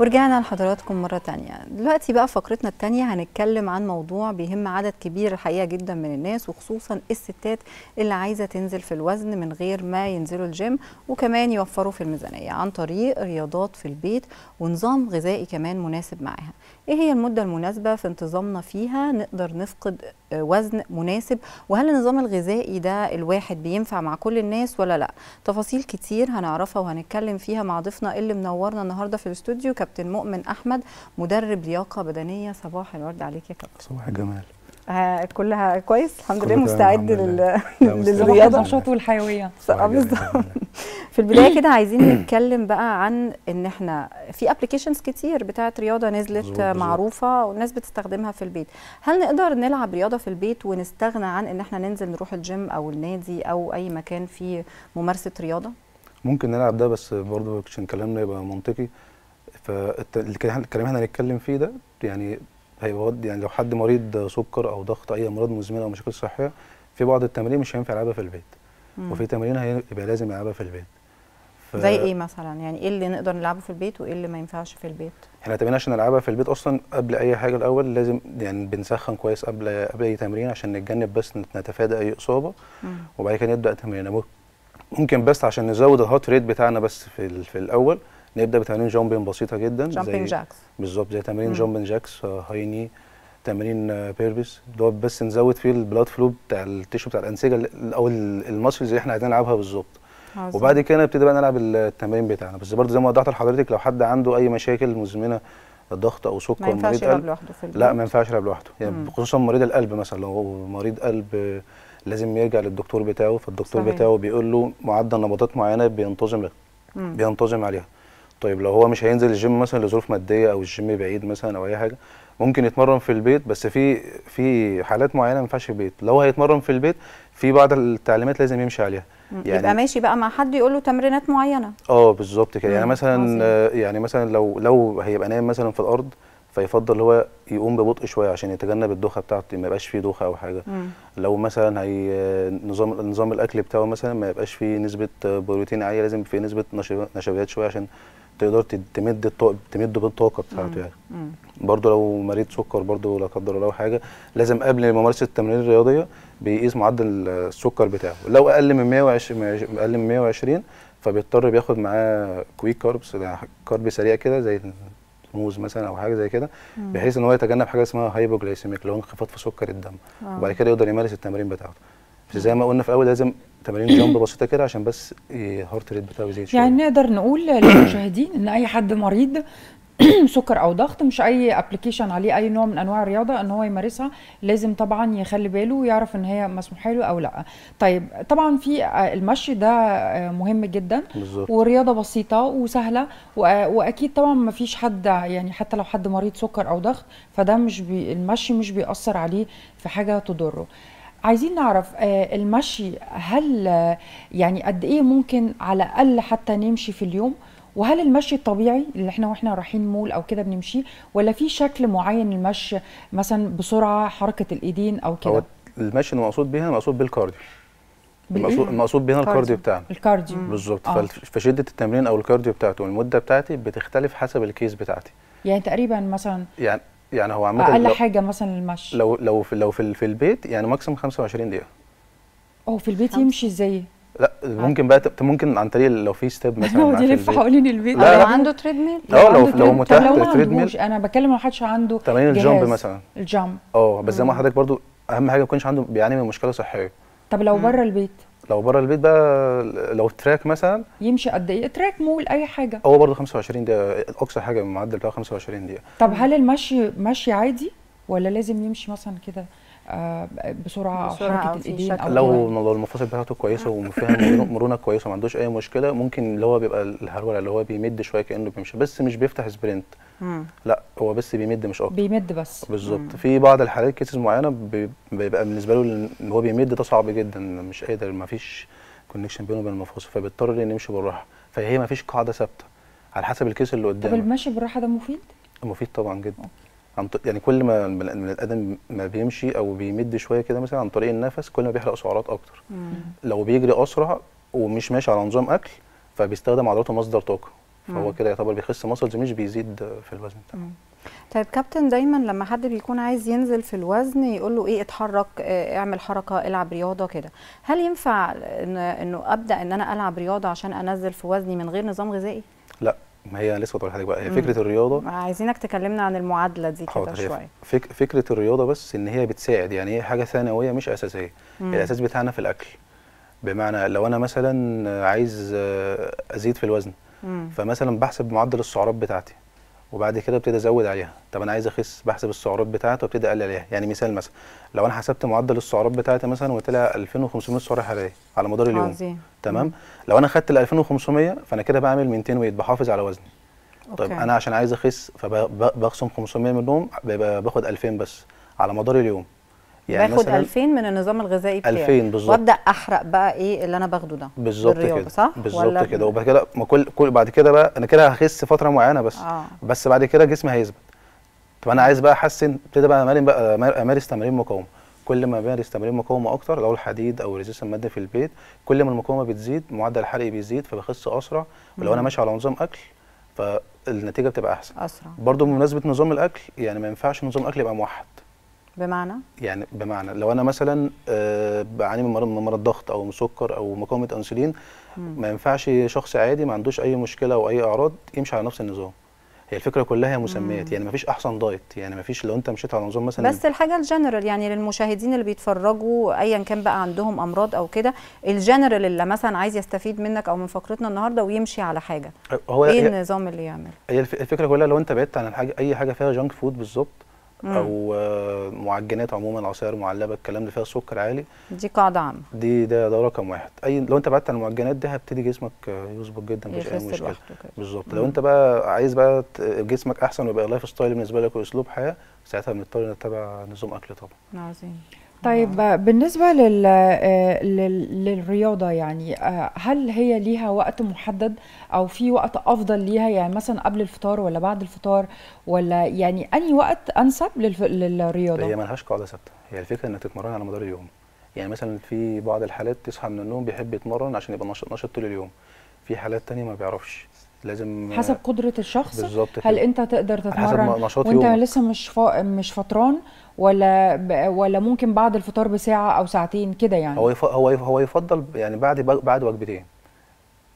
ورجعنا لحضراتكم مرة تانية دلوقتي بقى فقرتنا التانية هنتكلم عن موضوع بيهم عدد كبير الحقيقة جدا من الناس وخصوصا الستات اللي عايزة تنزل في الوزن من غير ما ينزلوا الجيم وكمان يوفروا في الميزانية عن طريق رياضات في البيت ونظام غذائي كمان مناسب معاها ايه هي المده المناسبه في انتظامنا فيها نقدر نفقد آه، وزن مناسب وهل النظام الغذائي ده الواحد بينفع مع كل الناس ولا لا تفاصيل كتير هنعرفها وهنتكلم فيها مع ضيفنا اللي منورنا النهارده في الاستوديو كابتن مؤمن احمد مدرب لياقه بدنيه صباح الورد عليك يا كابتن صباح الجمال كلها كويس الحمد لله مستعد للرياضه النشاط والحيويه في البدايه كده عايزين نتكلم بقى عن ان احنا في ابلكيشنز كتير بتاعه رياضه نزلت معروفه والناس بتستخدمها في البيت هل نقدر نلعب رياضه في البيت ونستغنى عن ان احنا ننزل نروح الجيم او النادي او اي مكان فيه ممارسه رياضه ممكن نلعب ده بس برضه عشان كلامنا يبقى منطقي فالكلام احنا هنتكلم فيه ده يعني هيبقى يعني لو حد مريض سكر او ضغط اي امراض مزمنه او مشاكل صحيه في بعض التمارين مش هينفع يلعبها في البيت مم. وفي تمارين هيبقى لازم يلعبها في البيت ف... زي ايه مثلا يعني ايه اللي نقدر نلعبه في البيت وايه اللي ما ينفعش في البيت احنا تمارين عشان نلعبها في البيت اصلا قبل اي حاجه الاول لازم يعني بنسخن كويس قبل قبل اي تمرين عشان نتجنب بس نتفادى اي اصابه وبعد كده نبدا تمرين ممكن بس عشان نزود الهوت ريت بتاعنا بس في في الاول نبدا بتمارين جامبين بسيطه جدا جامبين جاكس بالظبط زي تمارين جامبين جاكس آه، هايني تمارين بيربس آه، اللي هو بس نزود فيه البلاد فلو بتاع التيشو بتاع الانسجه او المسلز اللي احنا عايزين نلعبها بالظبط وبعد كده نبتدي بقى نلعب التمارين بتاعنا بس برضه زي ما وضحت لحضرتك لو حد عنده اي مشاكل مزمنه ضغط او سكر ما ينفعش يلعب لوحده في البيت. لا ما ينفعش يلعب لوحده يعني خصوصا مريض القلب مثلا لو هو مريض قلب آه، لازم يرجع للدكتور بتاعه فالدكتور صحيح. بتاعه بيقول له معدل نبضات معينه بينتظم بينتظم عليها طيب لو هو مش هينزل الجيم مثلا لظروف ماديه او الجيم بعيد مثلا او اي حاجه ممكن يتمرن في البيت بس في في حالات معينه ما ينفعش في البيت لو هيتمرن في البيت في بعض التعليمات لازم يمشي عليها يعني يبقى ماشي بقى مع حد يقول له تمرينات معينه اه بالظبط كده يعني مثلا يعني مثلا لو لو هيبقى نايم مثلا في الارض فيفضل هو يقوم ببطء شويه عشان يتجنب الدوخه بتاعته ما يبقاش فيه دوخه او حاجه مم. لو مثلا هي نظام نظام الاكل بتاعه مثلا ما يبقاش فيه نسبه بروتين عاليه لازم فيه نسبه نشويات شويه عشان تقدر تمد الطاقه تمد بالطاقه بتاعته يعني برضه لو مريض سكر برضه لا قدر الله حاجه لازم قبل ممارسه التمارين الرياضيه بيقيس معدل السكر بتاعه لو اقل من 120 اقل من 120 فبيضطر بياخد معاه كويك كاربس يعني كارب سريع كده زي موز مثلا او حاجه زي كده بحيث ان هو يتجنب حاجه اسمها هايبوجلايسيميك اللي هو انخفاض في سكر الدم آه. وبعد كده يقدر يمارس التمارين بتاعته زي ما قلنا في الاول لازم تمارين جامب بسيطه كده عشان بس الهارت ريت بتاعه يزيد شويه يعني نقدر نقول للمشاهدين ان اي حد مريض سكر او ضغط مش اي ابلكيشن عليه اي نوع من انواع الرياضه ان هو يمارسها لازم طبعا يخلي باله ويعرف ان هي مسموح له او لا طيب طبعا في آه، المشي ده آه، مهم جدا بالزبط. ورياضه بسيطه وسهله واكيد طبعا ما فيش حد يعني حتى لو حد مريض سكر او ضغط فده مش بي المشي مش بيأثر عليه في حاجه تضره عايزين نعرف آه، المشي هل آه، يعني قد ايه ممكن على الاقل حتى نمشي في اليوم وهل المشي الطبيعي اللي احنا واحنا رايحين مول او كده بنمشيه ولا في شكل معين المشي مثلا بسرعه حركه الايدين او كده المشي المقصود بيها مقصود بالكارديو المقصود المقصود بيها الكارديو بتاعنا الكارديو بالظبط آه. فشده التمرين او الكارديو بتاعته والمده بتاعتي بتختلف حسب الكيس بتاعتي يعني تقريبا مثلا يعني يعني هو عامه اقل حاجه مثلا المشي لو لو في لو في, في البيت يعني ماكسيموم 25 دقيقه هو في البيت خمس. يمشي ازاي لا ممكن بقى ممكن عن طريق لو في ستيب مثلا يقعد يلف حوالين البيت لا لو عنده تريد ميل اه لو لو متاح تريد ميل انا بتكلم لو حدش عنده تمارين الجامب مثلا الجامب اه بس زي ما حضرتك برضو اهم حاجه ما يكونش عنده بيعاني من مشكله صحيه طب لو بره البيت لو بره البيت بقى لو تراك مثلا يمشي قد ايه تراك مول اي حاجه هو برضه 25 دقيقه اقصى حاجه المعدل بتاعه 25 دقيقه طب هل المشي مشي عادي ولا لازم يمشي مثلا كده آه، بسرعه, بسرعه حركه الايدين لو لو المفاصل بتاعته كويسه وفيها مرونه كويسه ما عندوش اي مشكله ممكن اللي هو بيبقى الهرولة اللي هو بيمد شويه كانه بيمشي بس مش بيفتح سبرنت لا هو بس بيمد مش اكتر بيمد بس بالظبط في بعض الحالات كيسز معينه بيبقى بالنسبه له ان هو بيمد ده صعب جدا مش قادر ما فيش كونكشن بينه وبين المفاصل فبيضطر ان يمشي بالراحه فهي ما فيش قاعده ثابته على حسب الكيس اللي قدامك طب المشي بالراحه ده مفيد؟ مفيد طبعا جدا أوكي. يعني كل ما من الادم ما بيمشي او بيمد شويه كده مثلا عن طريق النفس كل ما بيحرق سعرات اكتر مم. لو بيجري اسرع ومش ماشي على نظام اكل فبيستخدم عضلاته مصدر طاقه فهو كده يعتبر بيخس ماسلز مش بيزيد في الوزن بتاعه طيب كابتن دايما لما حد بيكون عايز ينزل في الوزن يقول له ايه اتحرك آه، اعمل حركه العب رياضه كده هل ينفع انه ابدا ان انا العب رياضه عشان انزل في وزني من غير نظام غذائي لا ما هي لسه بقول لحضرتك بقى هي فكره الرياضه عايزينك تكلمنا عن المعادله دي كده شويه فك فكره الرياضه بس ان هي بتساعد يعني هي حاجه ثانويه مش اساسيه مم. الاساس بتاعنا في الاكل بمعنى لو انا مثلا عايز ازيد في الوزن مم. فمثلا بحسب معدل السعرات بتاعتي وبعد كده ابتدي ازود عليها طب انا عايز اخس بحسب السعرات بتاعتي وابتدي اقلل عليها يعني مثال مثلا لو انا حسبت معدل السعرات بتاعتي مثلا وطلع 2500 سعره حراريه على مدار اليوم عظيم. تمام مم. لو انا خدت ال 2500 فانا كده بعمل 200 ويت بحافظ على وزني طيب أوكي. طيب انا عشان عايز اخس فبخصم 500 منهم بيبقى باخد 2000 بس على مدار اليوم يعني باخد 2000 من النظام الغذائي بتاعي 2000 بالظبط وابدا احرق بقى ايه اللي انا باخده ده بالظبط كده صح بالظبط كده وبعد كده ما كل كل بعد كده بقى انا كده هخس فتره معينه بس آه. بس بعد كده جسمي هيثبت طب انا عايز بقى احسن ابتدي بقى امارس بقى امارس تمارين مقاومه كل ما بمارس تمارين مقاومه اكتر لو الحديد او ريزيس المادي في البيت كل ما المقاومه بتزيد معدل الحرق بيزيد فبخس اسرع ولو انا ماشي على نظام اكل فالنتيجه بتبقى احسن اسرع برضه بمناسبه نظام الاكل يعني ما ينفعش نظام الاكل يبقى موحد بمعنى يعني بمعنى لو انا مثلا آه، بعاني من مرض ضغط او سكر او مقاومه انسولين ما ينفعش شخص عادي ما عندوش اي مشكله او اي اعراض يمشي على نفس النظام هي الفكره كلها هي مسميات يعني ما فيش احسن دايت يعني ما فيش لو انت مشيت على نظام مثلا بس الحاجه الجنرال يعني للمشاهدين اللي بيتفرجوا ايا كان بقى عندهم امراض او كده الجنرال اللي مثلا عايز يستفيد منك او من فقرتنا النهارده ويمشي على حاجه هو ايه النظام اللي يعمل هي الفكره كلها لو انت بعدت عن الحاجه اي حاجه فيها جانك فود بالظبط او آه، معجنات عموما عصائر معلبه الكلام اللي فيها سكر عالي دي قاعده عامه دي ده ده رقم واحد اي لو انت بعدت عن المعجنات دي هبتدي جسمك آه، يظبط جدا مش اي مشكله بالظبط لو انت بقى عايز بقى جسمك احسن ويبقى لايف ستايل بالنسبه لك واسلوب حياه ساعتها بنضطر نتبع نظام اكل طبعا عظيم طيب بالنسبة لل... لل... للرياضة يعني هل هي ليها وقت محدد أو في وقت أفضل ليها يعني مثلا قبل الفطار ولا بعد الفطار ولا يعني أي وقت أنسب للف... للرياضة؟ هي ملهاش قاعدة ثابتة هي الفكرة إنك تتمرن على مدار اليوم يعني مثلا في بعض الحالات تصحى من النوم بيحب يتمرن عشان يبقى نشط نشط طول اليوم في حالات تانية ما بيعرفش لازم حسب قدره الشخص بالظبط هل انت تقدر تتمرن وانت يومك. لسه مش فا... مش فطران ولا ب... ولا ممكن بعد الفطار بساعه او ساعتين كده يعني هو يف... هو يف... هو يفضل يعني بعد بعد وجبتين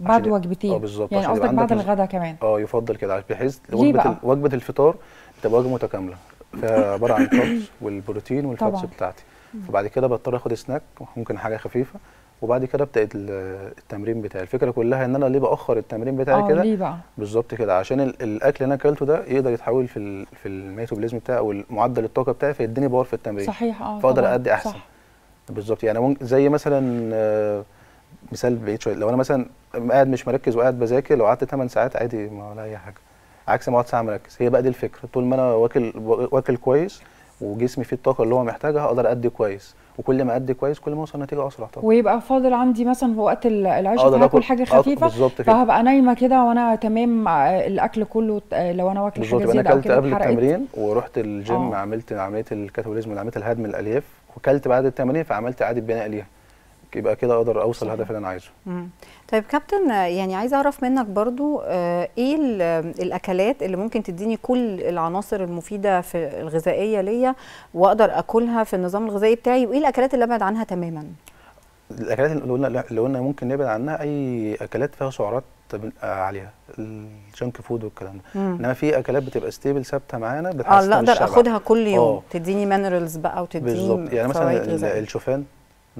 بعد وجبتين اه بالظبط يعني قصدك بعد الغداء كمان اه يفضل كده بحيث وجبه ال... وجبه الفطار تبقى وجبه متكامله فيها عباره عن الكربس والبروتين والفاتس بتاعتي فبعد كده بضطر اخد سناك ممكن حاجه خفيفه وبعد كده ابتدت التمرين بتاعي الفكره كلها ان انا ليه باخر التمرين بتاعي آه، كده بقى بالظبط كده عشان الاكل اللي انا اكلته ده يقدر يتحول في في الميتابوليزم بتاعي او معدل الطاقه بتاعي فيديني باور في التمرين صحيح اه فاقدر ادي احسن بالظبط يعني ممكن زي مثلا آه، مثال بعيد شويه لو انا مثلا قاعد مش مركز وقاعد بذاكر لو قعدت 8 ساعات عادي ما ولا اي حاجه عكس ما اقعد ساعه مركز هي بقى دي الفكره طول ما انا واكل واكل كويس وجسمي فيه الطاقه اللي هو محتاجها اقدر ادي كويس وكل ما ادي كويس كل ما اوصل نتيجه اسرع طبعا ويبقى فاضل عندي مثلا في وقت العشاء آه، هاكل حاجه آه، خفيفه فهبقى نايمه كده وانا تمام آه، الاكل كله لو انا واكل حاجه زياده اكلت قبل التمرين ورحت الجيم أوه. عملت عمليه الكاتابوليزم عمليه الهدم الالياف وكلت بعد التمرين فعملت اعاده بناء ليها يبقى كده اقدر اوصل للهدف اللي انا عايزه طيب كابتن يعني عايز اعرف منك برضو آه، ايه الاكلات اللي ممكن تديني كل العناصر المفيده في الغذائيه ليا واقدر اكلها في النظام الغذائي بتاعي وايه الاكلات اللي ابعد عنها تماما الاكلات اللي قلنا اللي قلنا ممكن نبعد عنها اي اكلات فيها سعرات عاليه الجنك فود والكلام ده انما في اكلات بتبقى ستيبل ثابته معانا بتحسن اه اقدر اخدها كل يوم أوه. تديني مينرالز بقى وتديني بالظبط يعني مثلا الشوفان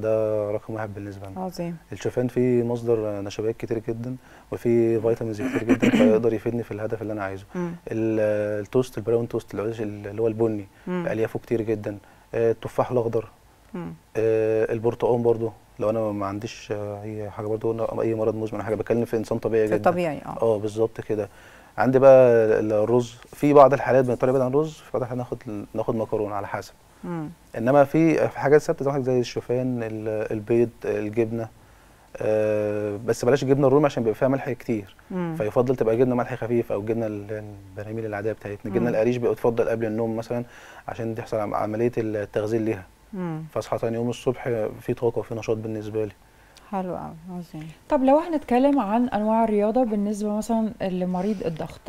ده رقم واحد بالنسبه لنا عظيم الشوفان فيه مصدر نشويات كتير جدا وفي فيتامينز كتير جدا فيقدر يفيدني في الهدف اللي انا عايزه التوست البراون توست اللي هو البني اليافه كتير جدا آه، التفاح الاخضر آه، البرتقال برضو لو انا ما عنديش اي حاجه برضو اي مرض مزمن حاجه بتكلم في انسان طبيعي جدا طبيعي اه اه بالظبط كده عندي بقى الرز في بعض الحالات بنضطر نبعد عن الرز في بعض الحالات ناخد ناخد مكرونه على حسب مم. انما في حاجات ثابته زي زي الشوفان البيض الجبنه أه بس بلاش الجبنه الرومي عشان بيبقى فيها ملح كتير مم. فيفضل تبقى جبنه ملح خفيف او جبنه البراميل العاديه بتاعتنا الجبنه القريش بيبقى تفضل قبل النوم مثلا عشان تحصل عمليه التغذيه ليها فاصحى ثاني يوم الصبح في طاقه وفي نشاط بالنسبه لي حلو قوي عظيم طب لو هنتكلم عن انواع الرياضه بالنسبه مثلا لمريض الضغط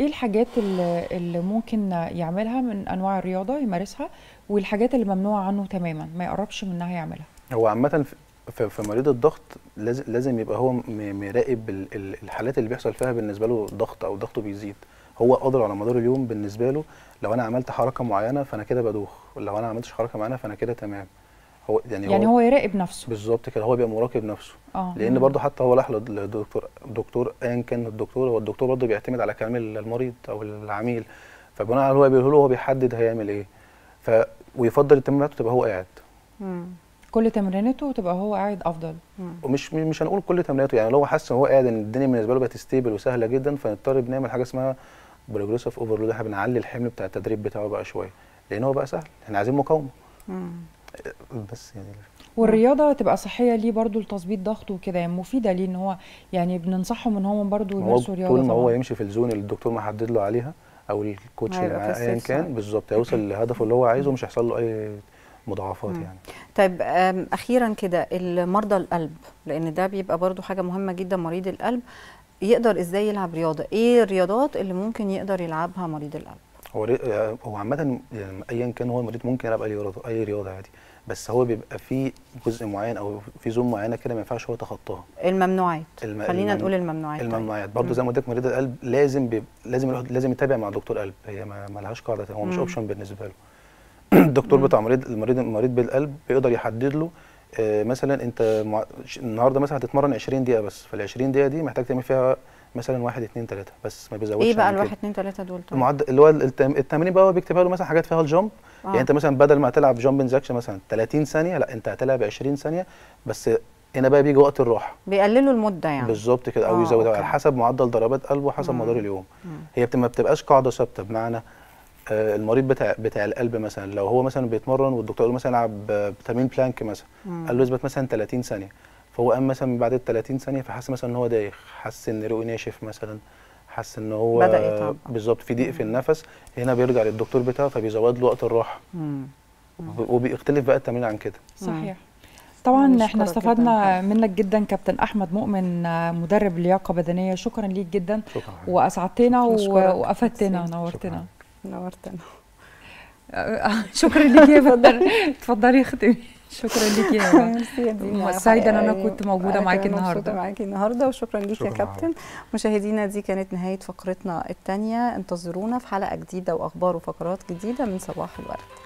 ايه الحاجات اللي, اللي ممكن يعملها من انواع الرياضه يمارسها والحاجات اللي ممنوعه عنه تماما ما يقربش منها يعملها هو عامه في مريض الضغط لازم لازم يبقى هو مراقب الحالات اللي بيحصل فيها بالنسبه له ضغط او ضغطه بيزيد هو قادر على مدار اليوم بالنسبه له لو انا عملت حركه معينه فانا كده بدوخ لو انا عملتش حركه معينه فانا كده تمام هو يعني, يعني هو, هو يراقب نفسه بالظبط كده هو بيبقى مراقب نفسه آه. لان برضه حتى هو راح لدكتور دكتور ايا كان الدكتور هو الدكتور برضه بيعتمد على كلام المريض او العميل فبناء على هو بيقوله له هو بيحدد هيعمل ايه ف ويفضل التمرينات تبقى هو قاعد مم. كل تمريناته تبقى هو قاعد افضل مم. ومش مش هنقول كل تمريناته يعني لو هو حاسس ان هو قاعد ان الدنيا بالنسبه له بقت ستيبل وسهله جدا فنضطر بنعمل حاجه اسمها بروجريسيف اوفرلود احنا بنعلي الحمل بتاع التدريب بتاعه بقى شويه لان هو بقى سهل احنا عايزين مقاومه أه، بس يعني والرياضه تبقى صحيه ليه برضو لتظبيط ضغطه وكده يعني مفيده ليه ان هو يعني بننصحه ان هو برضو يمارسوا رياضه طول ما هو يمشي في الزون اللي الدكتور محدد له عليها او الكوتش اللي ايا كان بالظبط يوصل لهدفه اللي هو عايزه مش هيحصل له اي مضاعفات يعني طيب اخيرا كده المرضى القلب لان ده بيبقى برضو حاجه مهمه جدا مريض القلب يقدر ازاي يلعب رياضه ايه الرياضات اللي ممكن يقدر يلعبها مريض القلب هو هو عامه ايا كان هو المريض ممكن يلعب اي رياضه اي رياضه عادي بس هو بيبقى في جزء معين او في زون معينه كده ما ينفعش هو يتخطاها الممنوعات الم... خلينا الم... نقول الممنوعات طيب. الممنوعات برضه زي ما قلت لك مريض القلب لازم بي... لازم الواحد لازم يتابع مع دكتور قلب هي ما لهاش قاعده هو مش اوبشن بالنسبه له الدكتور بتاع مريض المريض المريض بالقلب بيقدر يحدد له آه مثلا انت مع... النهارده مثلا هتتمرن 20 دقيقه بس فال 20 دقيقه دي محتاج تعمل فيها مثلا 1 2 3 بس ما بيزودش ايه بقى ال 1 2 3 دول طيب المعدل اللي هو التمرين بقى هو بيكتبها له مثلا حاجات فيها الجامب آه. يعني انت مثلا بدل ما تلعب جامب انزكشن مثلا 30 ثانيه لا انت هتلعب 20 ثانيه بس هنا بقى بيجي وقت الراحه بيقللوا المده يعني بالظبط كده او آه، يزودوا على حسب معدل ضربات قلبه حسب مدار اليوم مم. هي ما بتبقاش قاعده ثابته بمعنى آه المريض بتاع بتاع القلب مثلا لو هو مثلا بيتمرن والدكتور يقول مثلا العب تمرين بلانك مثلا مم. قال له اثبت مثلا 30 ثانيه فهو قام مثلا بعد ال 30 ثانيه فحس مثلا ان هو دايخ حس ان رؤي ناشف مثلا حس ان هو بدا بالظبط في ضيق في النفس هنا بيرجع للدكتور بتاعه فبيزود له وقت الراحه وبيختلف بقى التمرين عن كده صحيح طبعا احنا استفدنا جداً. منك جدا كابتن احمد مؤمن مدرب لياقه بدنيه شكرا ليك جدا شكرا واسعدتنا وافدتنا نورتنا نورتنا شكرا ليك يا بدر اتفضلي اختمي شكرا لك يا سعيده ان انا كنت موجوده معاكي النهارده مبسوطه النهارده وشكرا لك يا كابتن مشاهدينا دي كانت نهايه فقرتنا الثانيه انتظرونا في حلقه جديده واخبار وفقرات جديده من صباح الورد